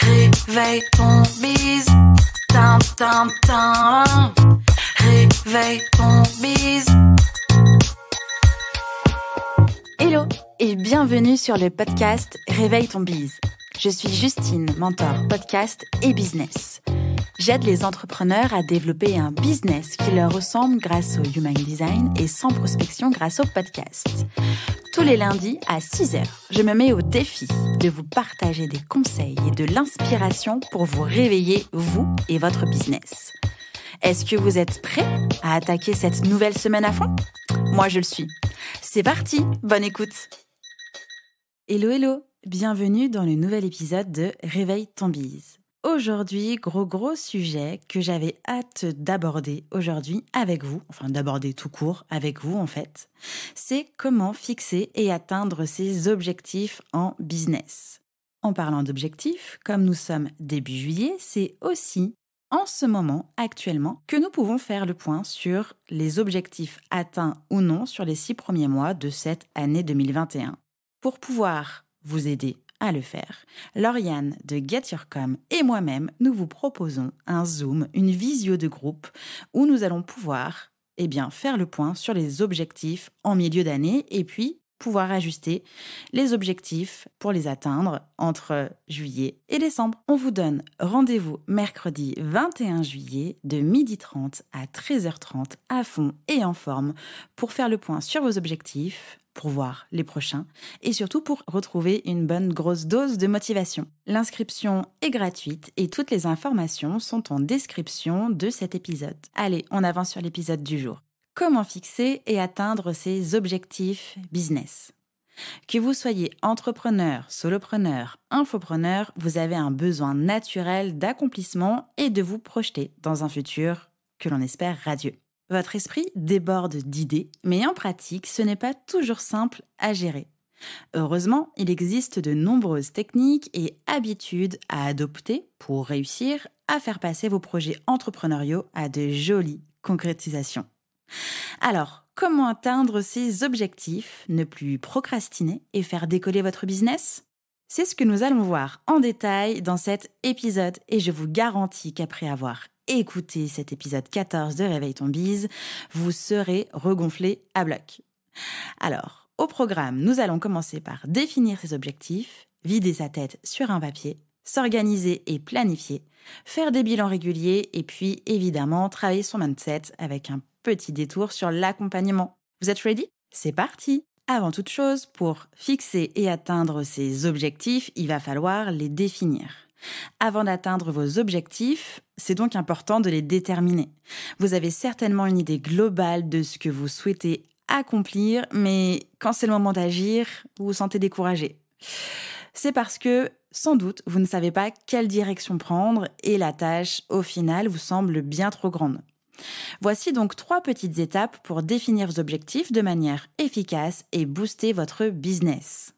Réveille ton bise, tin Réveille ton bise. Hello et bienvenue sur le podcast Réveille ton bise. Je suis Justine, mentor podcast et business. J'aide les entrepreneurs à développer un business qui leur ressemble grâce au Human Design et sans prospection grâce au podcast. Tous les lundis à 6h, je me mets au défi de vous partager des conseils et de l'inspiration pour vous réveiller, vous et votre business. Est-ce que vous êtes prêt à attaquer cette nouvelle semaine à fond Moi, je le suis. C'est parti, bonne écoute Hello, hello Bienvenue dans le nouvel épisode de Réveille ton bise. Aujourd'hui, gros gros sujet que j'avais hâte d'aborder aujourd'hui avec vous, enfin d'aborder tout court avec vous en fait, c'est comment fixer et atteindre ses objectifs en business. En parlant d'objectifs, comme nous sommes début juillet, c'est aussi en ce moment actuellement que nous pouvons faire le point sur les objectifs atteints ou non sur les six premiers mois de cette année 2021. Pour pouvoir vous aider à le faire. Lauriane de Get Your et moi-même, nous vous proposons un Zoom, une visio de groupe où nous allons pouvoir eh bien, faire le point sur les objectifs en milieu d'année et puis pouvoir ajuster les objectifs pour les atteindre entre juillet et décembre. On vous donne rendez-vous mercredi 21 juillet de 12h30 à 13h30 à fond et en forme pour faire le point sur vos objectifs, pour voir les prochains et surtout pour retrouver une bonne grosse dose de motivation. L'inscription est gratuite et toutes les informations sont en description de cet épisode. Allez, on avance sur l'épisode du jour. Comment fixer et atteindre ses objectifs business que vous soyez entrepreneur, solopreneur, infopreneur, vous avez un besoin naturel d'accomplissement et de vous projeter dans un futur que l'on espère radieux. Votre esprit déborde d'idées, mais en pratique, ce n'est pas toujours simple à gérer. Heureusement, il existe de nombreuses techniques et habitudes à adopter pour réussir à faire passer vos projets entrepreneuriaux à de jolies concrétisations. Alors, comment atteindre ces objectifs, ne plus procrastiner et faire décoller votre business C'est ce que nous allons voir en détail dans cet épisode et je vous garantis qu'après avoir écoutez cet épisode 14 de Réveil ton bise, vous serez regonflé à bloc. Alors, au programme, nous allons commencer par définir ses objectifs, vider sa tête sur un papier, s'organiser et planifier, faire des bilans réguliers et puis évidemment travailler son mindset avec un petit détour sur l'accompagnement. Vous êtes ready C'est parti Avant toute chose, pour fixer et atteindre ses objectifs, il va falloir les définir. Avant d'atteindre vos objectifs, c'est donc important de les déterminer. Vous avez certainement une idée globale de ce que vous souhaitez accomplir, mais quand c'est le moment d'agir, vous vous sentez découragé. C'est parce que, sans doute, vous ne savez pas quelle direction prendre et la tâche, au final, vous semble bien trop grande. Voici donc trois petites étapes pour définir vos objectifs de manière efficace et booster votre business.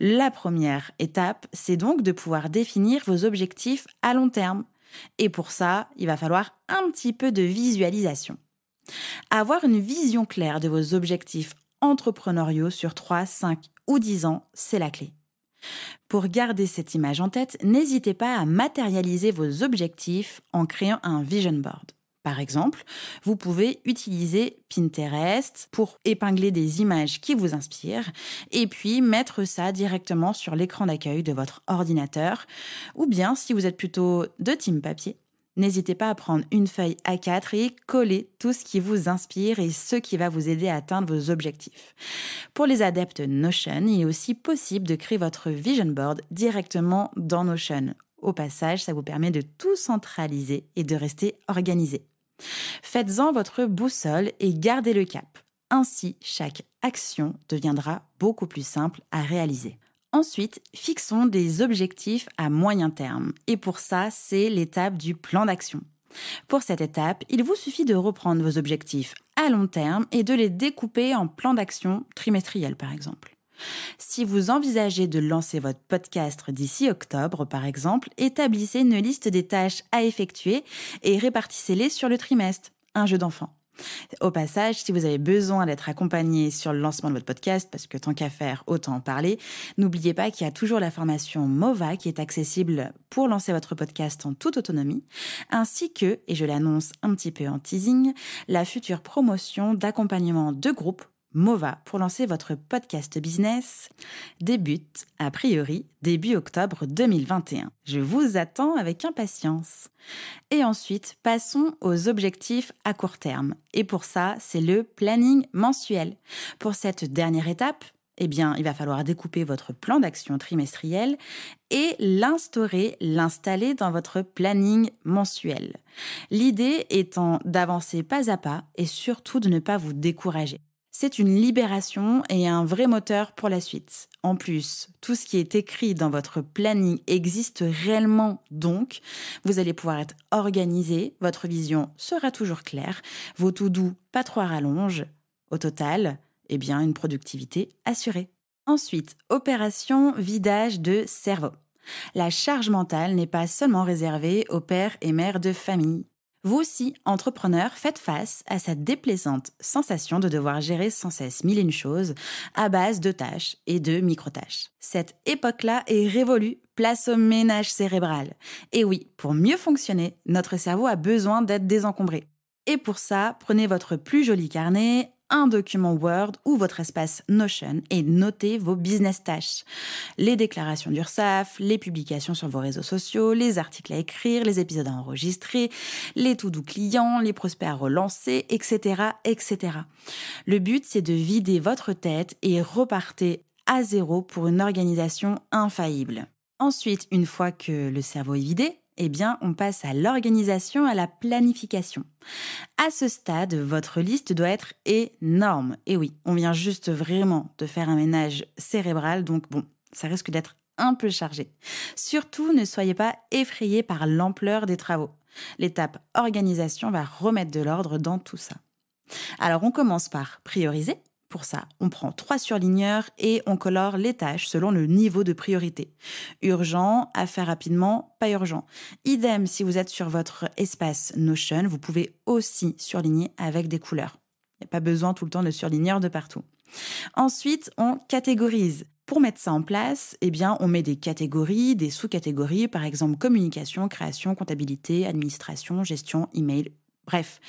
La première étape, c'est donc de pouvoir définir vos objectifs à long terme. Et pour ça, il va falloir un petit peu de visualisation. Avoir une vision claire de vos objectifs entrepreneuriaux sur 3, 5 ou 10 ans, c'est la clé. Pour garder cette image en tête, n'hésitez pas à matérialiser vos objectifs en créant un vision board par exemple, vous pouvez utiliser Pinterest pour épingler des images qui vous inspirent et puis mettre ça directement sur l'écran d'accueil de votre ordinateur. Ou bien, si vous êtes plutôt de team papier, n'hésitez pas à prendre une feuille A4 et coller tout ce qui vous inspire et ce qui va vous aider à atteindre vos objectifs. Pour les adeptes Notion, il est aussi possible de créer votre vision board directement dans Notion. Au passage, ça vous permet de tout centraliser et de rester organisé. Faites-en votre boussole et gardez le cap. Ainsi, chaque action deviendra beaucoup plus simple à réaliser. Ensuite, fixons des objectifs à moyen terme. Et pour ça, c'est l'étape du plan d'action. Pour cette étape, il vous suffit de reprendre vos objectifs à long terme et de les découper en plans d'action trimestriels par exemple. Si vous envisagez de lancer votre podcast d'ici octobre, par exemple, établissez une liste des tâches à effectuer et répartissez-les sur le trimestre. Un jeu d'enfant. Au passage, si vous avez besoin d'être accompagné sur le lancement de votre podcast, parce que tant qu'à faire, autant en parler, n'oubliez pas qu'il y a toujours la formation MOVA qui est accessible pour lancer votre podcast en toute autonomie, ainsi que, et je l'annonce un petit peu en teasing, la future promotion d'accompagnement de groupe Mova pour lancer votre podcast business débute, a priori, début octobre 2021. Je vous attends avec impatience. Et ensuite, passons aux objectifs à court terme. Et pour ça, c'est le planning mensuel. Pour cette dernière étape, eh bien, il va falloir découper votre plan d'action trimestriel et l'instaurer, l'installer dans votre planning mensuel. L'idée étant d'avancer pas à pas et surtout de ne pas vous décourager c'est une libération et un vrai moteur pour la suite. En plus, tout ce qui est écrit dans votre planning existe réellement, donc vous allez pouvoir être organisé, votre vision sera toujours claire, vos tout doux pas trop rallonges. Au total, eh bien, une productivité assurée. Ensuite, opération vidage de cerveau. La charge mentale n'est pas seulement réservée aux pères et mères de famille. Vous aussi, entrepreneur, faites face à cette déplaisante sensation de devoir gérer sans cesse mille et une choses à base de tâches et de micro-tâches. Cette époque-là est révolue, place au ménage cérébral. Et oui, pour mieux fonctionner, notre cerveau a besoin d'être désencombré. Et pour ça, prenez votre plus joli carnet, un document Word ou votre espace Notion et notez vos business tâches. Les déclarations d'URSAF, les publications sur vos réseaux sociaux, les articles à écrire, les épisodes à enregistrer, les tout do clients, les prospects à relancer, etc., etc. Le but, c'est de vider votre tête et repartez à zéro pour une organisation infaillible. Ensuite, une fois que le cerveau est vidé, eh bien, on passe à l'organisation, à la planification. À ce stade, votre liste doit être énorme. Et oui, on vient juste vraiment de faire un ménage cérébral, donc bon, ça risque d'être un peu chargé. Surtout, ne soyez pas effrayé par l'ampleur des travaux. L'étape organisation va remettre de l'ordre dans tout ça. Alors, on commence par prioriser pour ça, on prend trois surligneurs et on colore les tâches selon le niveau de priorité. Urgent, à faire rapidement, pas urgent. Idem, si vous êtes sur votre espace Notion, vous pouvez aussi surligner avec des couleurs. Il n'y a pas besoin tout le temps de surligneurs de partout. Ensuite, on catégorise. Pour mettre ça en place, eh bien, on met des catégories, des sous-catégories, par exemple communication, création, comptabilité, administration, gestion, email, Bref,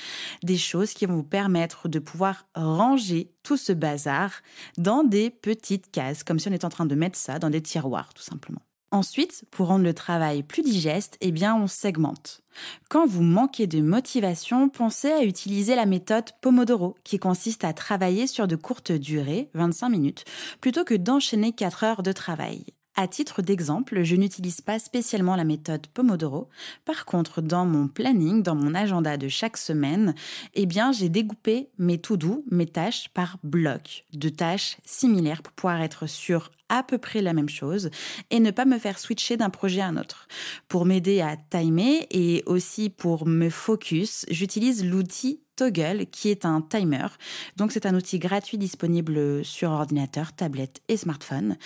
des choses qui vont vous permettre de pouvoir ranger tout ce bazar dans des petites cases, comme si on était en train de mettre ça dans des tiroirs, tout simplement. Ensuite, pour rendre le travail plus digeste, eh bien, on segmente. Quand vous manquez de motivation, pensez à utiliser la méthode Pomodoro, qui consiste à travailler sur de courtes durées, 25 minutes, plutôt que d'enchaîner 4 heures de travail. À titre d'exemple, je n'utilise pas spécialement la méthode Pomodoro. Par contre, dans mon planning, dans mon agenda de chaque semaine, eh bien, j'ai découpé mes to doux, mes tâches par bloc de tâches similaires pour pouvoir être sûr à peu près la même chose et ne pas me faire switcher d'un projet à un autre. Pour m'aider à timer et aussi pour me focus, j'utilise l'outil Toggle, qui est un timer. Donc c'est un outil gratuit disponible sur ordinateur, tablette et smartphone.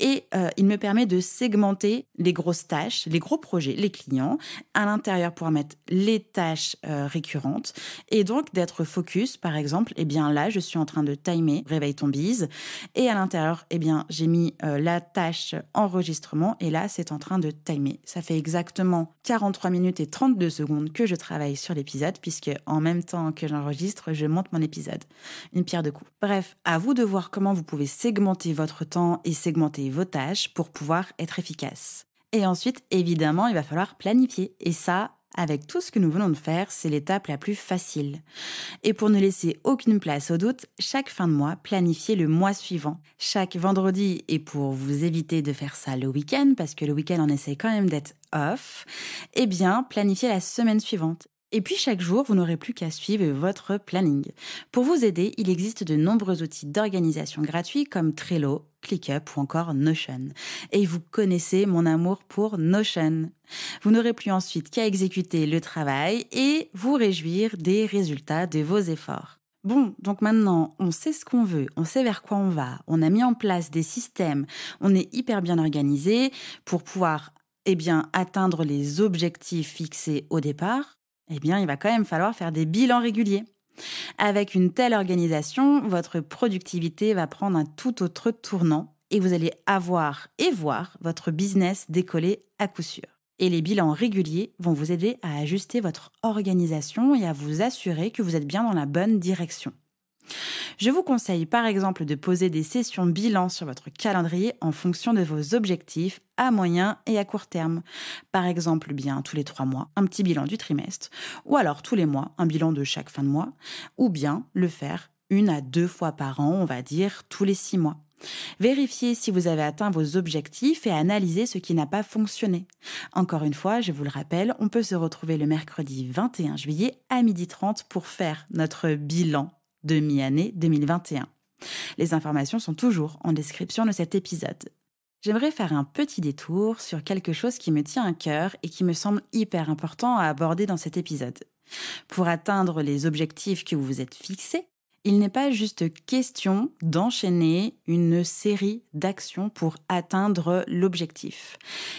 Et euh, il me permet de segmenter les grosses tâches, les gros projets, les clients, à l'intérieur pour mettre les tâches euh, récurrentes et donc d'être focus. Par exemple, eh bien là, je suis en train de timer, réveille ton bise. Et à l'intérieur, eh bien, j'ai mis euh, la tâche enregistrement et là, c'est en train de timer. Ça fait exactement 43 minutes et 32 secondes que je travaille sur l'épisode puisque en même temps que j'enregistre, je monte mon épisode. Une pierre de coup. Bref, à vous de voir comment vous pouvez segmenter votre temps et segmenter vos tâches pour pouvoir être efficace. Et ensuite, évidemment, il va falloir planifier. Et ça, avec tout ce que nous venons de faire, c'est l'étape la plus facile. Et pour ne laisser aucune place au doute, chaque fin de mois, planifiez le mois suivant. Chaque vendredi, et pour vous éviter de faire ça le week-end, parce que le week-end on essaie quand même d'être off, eh bien planifiez la semaine suivante. Et puis chaque jour, vous n'aurez plus qu'à suivre votre planning. Pour vous aider, il existe de nombreux outils d'organisation gratuits comme Trello, ClickUp ou encore Notion. Et vous connaissez mon amour pour Notion. Vous n'aurez plus ensuite qu'à exécuter le travail et vous réjouir des résultats de vos efforts. Bon, donc maintenant, on sait ce qu'on veut, on sait vers quoi on va, on a mis en place des systèmes, on est hyper bien organisé pour pouvoir, eh bien, atteindre les objectifs fixés au départ eh bien, il va quand même falloir faire des bilans réguliers. Avec une telle organisation, votre productivité va prendre un tout autre tournant et vous allez avoir et voir votre business décoller à coup sûr. Et les bilans réguliers vont vous aider à ajuster votre organisation et à vous assurer que vous êtes bien dans la bonne direction. Je vous conseille par exemple de poser des sessions bilan sur votre calendrier en fonction de vos objectifs à moyen et à court terme. Par exemple, eh bien tous les trois mois, un petit bilan du trimestre, ou alors tous les mois, un bilan de chaque fin de mois, ou bien le faire une à deux fois par an, on va dire tous les six mois. Vérifiez si vous avez atteint vos objectifs et analysez ce qui n'a pas fonctionné. Encore une fois, je vous le rappelle, on peut se retrouver le mercredi 21 juillet à 12h30 pour faire notre bilan demi année 2021. Les informations sont toujours en description de cet épisode. J'aimerais faire un petit détour sur quelque chose qui me tient à cœur et qui me semble hyper important à aborder dans cet épisode. Pour atteindre les objectifs que vous vous êtes fixés, il n'est pas juste question d'enchaîner une série d'actions pour atteindre l'objectif.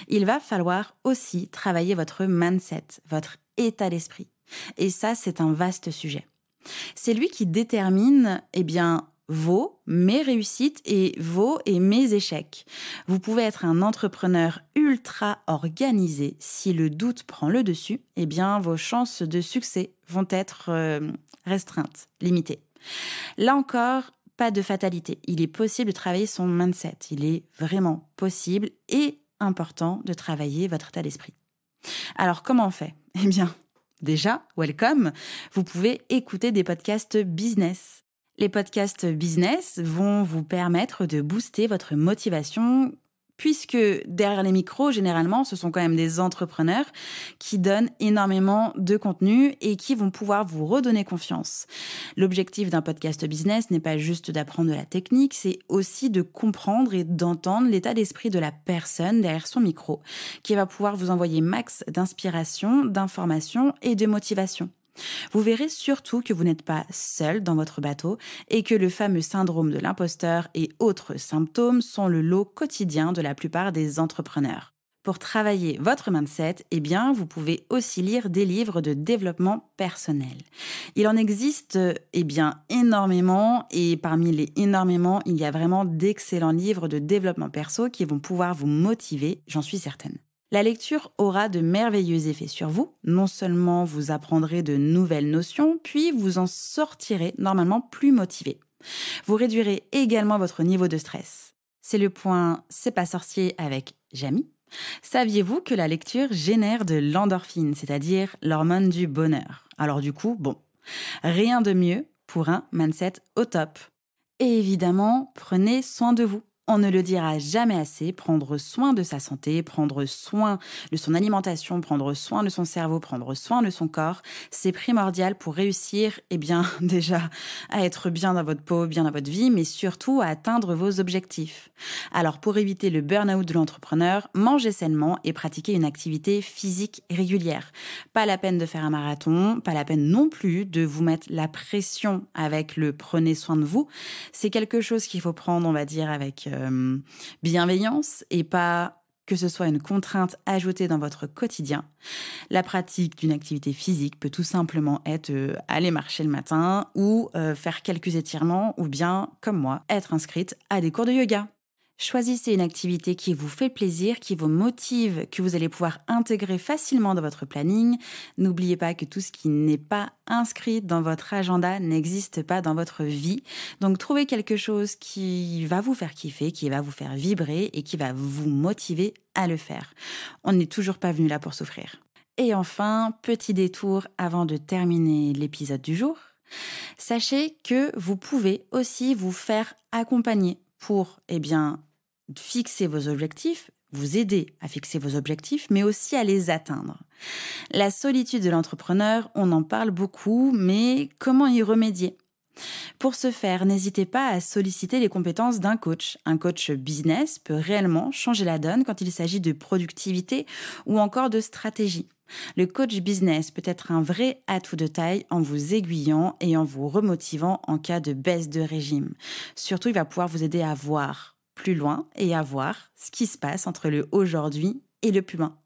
Il va falloir aussi travailler votre mindset, votre état d'esprit. Et ça, c'est un vaste sujet. C'est lui qui détermine, eh bien, vos, mes réussites et vos et mes échecs. Vous pouvez être un entrepreneur ultra organisé. Si le doute prend le dessus, eh bien, vos chances de succès vont être euh, restreintes, limitées. Là encore, pas de fatalité. Il est possible de travailler son mindset. Il est vraiment possible et important de travailler votre état d'esprit. Alors, comment on fait Eh bien, Déjà, welcome. Vous pouvez écouter des podcasts business. Les podcasts business vont vous permettre de booster votre motivation puisque derrière les micros, généralement, ce sont quand même des entrepreneurs qui donnent énormément de contenu et qui vont pouvoir vous redonner confiance. L'objectif d'un podcast business n'est pas juste d'apprendre de la technique, c'est aussi de comprendre et d'entendre l'état d'esprit de la personne derrière son micro, qui va pouvoir vous envoyer max d'inspiration, d'information et de motivation. Vous verrez surtout que vous n'êtes pas seul dans votre bateau et que le fameux syndrome de l'imposteur et autres symptômes sont le lot quotidien de la plupart des entrepreneurs. Pour travailler votre mindset, eh bien, vous pouvez aussi lire des livres de développement personnel. Il en existe eh bien, énormément et parmi les énormément, il y a vraiment d'excellents livres de développement perso qui vont pouvoir vous motiver, j'en suis certaine. La lecture aura de merveilleux effets sur vous. Non seulement vous apprendrez de nouvelles notions, puis vous en sortirez normalement plus motivé. Vous réduirez également votre niveau de stress. C'est le point C'est pas sorcier avec Jamie. Saviez-vous que la lecture génère de l'endorphine, c'est-à-dire l'hormone du bonheur Alors du coup, bon, rien de mieux pour un mindset au top. Et évidemment, prenez soin de vous on ne le dira jamais assez, prendre soin de sa santé, prendre soin de son alimentation, prendre soin de son cerveau, prendre soin de son corps, c'est primordial pour réussir, eh bien, déjà, à être bien dans votre peau, bien dans votre vie, mais surtout à atteindre vos objectifs. Alors, pour éviter le burn-out de l'entrepreneur, mangez sainement et pratiquez une activité physique régulière. Pas la peine de faire un marathon, pas la peine non plus de vous mettre la pression avec le prenez soin de vous. C'est quelque chose qu'il faut prendre, on va dire, avec euh, euh, bienveillance et pas que ce soit une contrainte ajoutée dans votre quotidien. La pratique d'une activité physique peut tout simplement être euh, aller marcher le matin ou euh, faire quelques étirements ou bien, comme moi, être inscrite à des cours de yoga. Choisissez une activité qui vous fait plaisir, qui vous motive, que vous allez pouvoir intégrer facilement dans votre planning. N'oubliez pas que tout ce qui n'est pas inscrit dans votre agenda n'existe pas dans votre vie. Donc trouvez quelque chose qui va vous faire kiffer, qui va vous faire vibrer et qui va vous motiver à le faire. On n'est toujours pas venu là pour souffrir. Et enfin, petit détour avant de terminer l'épisode du jour. Sachez que vous pouvez aussi vous faire accompagner pour eh bien fixer vos objectifs, vous aider à fixer vos objectifs, mais aussi à les atteindre. La solitude de l'entrepreneur, on en parle beaucoup, mais comment y remédier pour ce faire, n'hésitez pas à solliciter les compétences d'un coach. Un coach business peut réellement changer la donne quand il s'agit de productivité ou encore de stratégie. Le coach business peut être un vrai atout de taille en vous aiguillant et en vous remotivant en cas de baisse de régime. Surtout, il va pouvoir vous aider à voir plus loin et à voir ce qui se passe entre le aujourd'hui et le plus loin.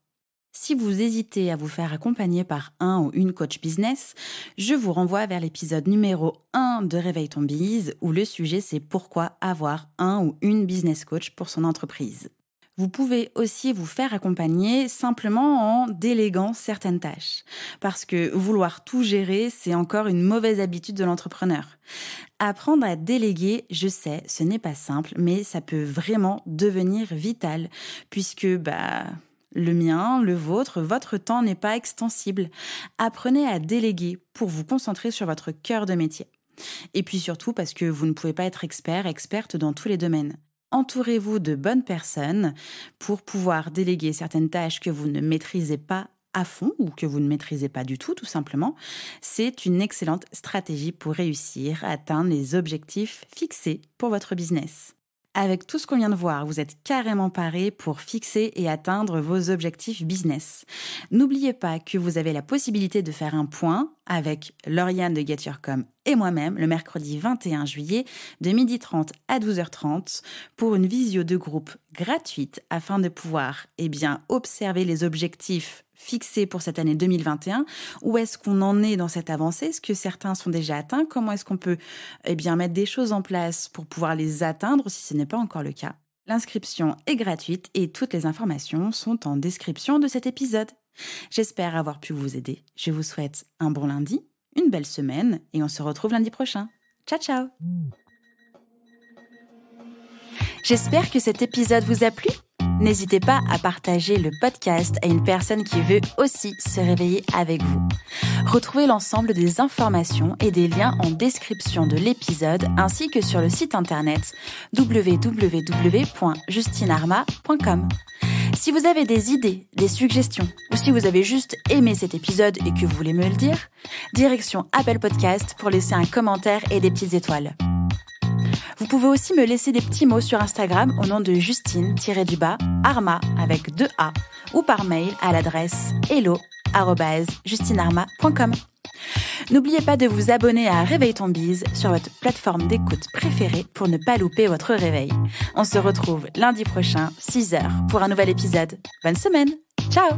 Si vous hésitez à vous faire accompagner par un ou une coach business, je vous renvoie vers l'épisode numéro 1 de Réveil ton bise où le sujet c'est pourquoi avoir un ou une business coach pour son entreprise. Vous pouvez aussi vous faire accompagner simplement en déléguant certaines tâches. Parce que vouloir tout gérer, c'est encore une mauvaise habitude de l'entrepreneur. Apprendre à déléguer, je sais, ce n'est pas simple, mais ça peut vraiment devenir vital, puisque, bah, le mien, le vôtre, votre temps n'est pas extensible. Apprenez à déléguer pour vous concentrer sur votre cœur de métier. Et puis surtout parce que vous ne pouvez pas être expert, experte dans tous les domaines entourez-vous de bonnes personnes pour pouvoir déléguer certaines tâches que vous ne maîtrisez pas à fond ou que vous ne maîtrisez pas du tout, tout simplement, c'est une excellente stratégie pour réussir à atteindre les objectifs fixés pour votre business. Avec tout ce qu'on vient de voir, vous êtes carrément paré pour fixer et atteindre vos objectifs business. N'oubliez pas que vous avez la possibilité de faire un point avec Lauriane de Get Your Com et moi-même le mercredi 21 juillet de 12h30 à 12h30 pour une visio de groupe gratuite afin de pouvoir eh bien, observer les objectifs fixés pour cette année 2021 Où est-ce qu'on en est dans cette avancée Est-ce que certains sont déjà atteints Comment est-ce qu'on peut eh bien, mettre des choses en place pour pouvoir les atteindre si ce n'est pas encore le cas L'inscription est gratuite et toutes les informations sont en description de cet épisode. J'espère avoir pu vous aider. Je vous souhaite un bon lundi, une belle semaine et on se retrouve lundi prochain. Ciao ciao J'espère que cet épisode vous a plu. N'hésitez pas à partager le podcast à une personne qui veut aussi se réveiller avec vous. Retrouvez l'ensemble des informations et des liens en description de l'épisode ainsi que sur le site internet www.justinarma.com. Si vous avez des idées, des suggestions, ou si vous avez juste aimé cet épisode et que vous voulez me le dire, direction Apple Podcast pour laisser un commentaire et des petites étoiles. Vous pouvez aussi me laisser des petits mots sur Instagram au nom de Justine-du-bas, Arma avec 2 A, ou par mail à l'adresse hello.justinearma.com. N'oubliez pas de vous abonner à Réveil ton bise sur votre plateforme d'écoute préférée pour ne pas louper votre réveil. On se retrouve lundi prochain, 6h, pour un nouvel épisode. Bonne semaine Ciao